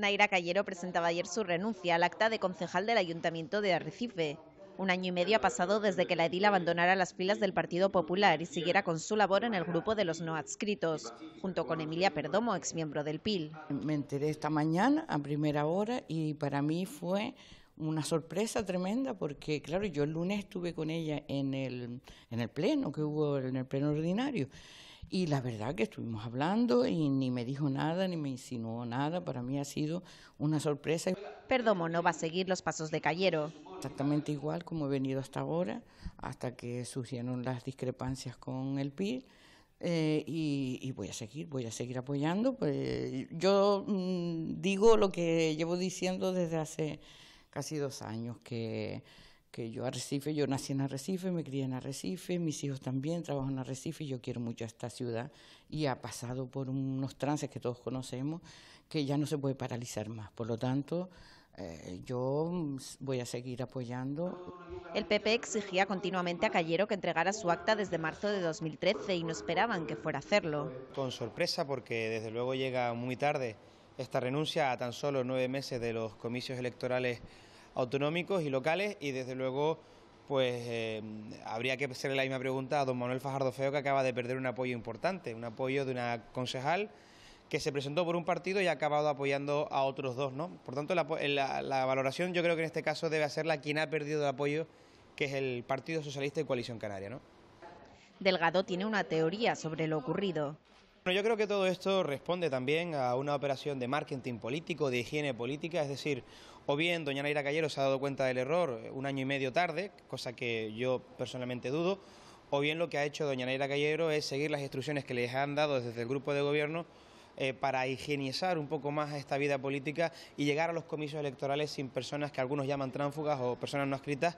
Naira Cayero presentaba ayer su renuncia al acta de concejal del Ayuntamiento de Arrecife. Un año y medio ha pasado desde que la edil abandonara las filas del Partido Popular y siguiera con su labor en el grupo de los no adscritos, junto con Emilia Perdomo, exmiembro del PIL. Me enteré esta mañana a primera hora y para mí fue una sorpresa tremenda porque, claro, yo el lunes estuve con ella en el, en el pleno que hubo, en el pleno ordinario. Y la verdad que estuvimos hablando y ni me dijo nada, ni me insinuó nada. Para mí ha sido una sorpresa. Perdomo no va a seguir los pasos de Cayero. Exactamente igual como he venido hasta ahora, hasta que surgieron las discrepancias con el PIB. Eh, y, voy a seguir, voy a seguir apoyando. Pues, yo mm, digo lo que llevo diciendo desde hace casi dos años, que que yo Arrecife, yo nací en Arrecife, me crié en Arrecife, mis hijos también trabajan en Arrecife, yo quiero mucho a esta ciudad y ha pasado por unos trances que todos conocemos que ya no se puede paralizar más. Por lo tanto, eh, yo voy a seguir apoyando. El PP exigía continuamente a Callero que entregara su acta desde marzo de 2013 y no esperaban que fuera a hacerlo. Con sorpresa porque desde luego llega muy tarde esta renuncia a tan solo nueve meses de los comicios electorales autonómicos y locales y desde luego pues eh, habría que hacerle la misma pregunta a don Manuel Fajardo Feo que acaba de perder un apoyo importante, un apoyo de una concejal que se presentó por un partido y ha acabado apoyando a otros dos, ¿no? Por tanto, la, valoración yo creo que en este caso debe hacerla quien ha perdido el apoyo, que es el Partido Socialista y Coalición Canaria, ¿no? Delgado tiene una teoría sobre lo ocurrido. Bueno, yo creo que todo esto responde también a una operación de marketing político, de higiene política, es decir, o bien doña Naira Callero se ha dado cuenta del error eh, un año y medio tarde, cosa que yo personalmente dudo, o bien lo que ha hecho doña Naira Callero es seguir las instrucciones que les han dado desde el grupo de gobierno eh, para higienizar un poco más esta vida política y llegar a los comicios electorales sin personas que algunos llaman tránfugas o personas no escritas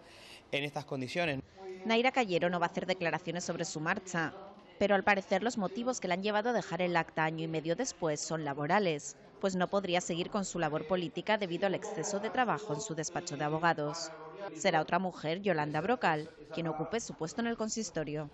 en estas condiciones. Naira Callero no va a hacer declaraciones sobre su marcha, pero al parecer los motivos que le han llevado a dejar el acta año y medio después son laborales, pues no podría seguir con su labor política debido al exceso de trabajo en su despacho de abogados. Será otra mujer, Yolanda Brocal, quien ocupe su puesto en el consistorio.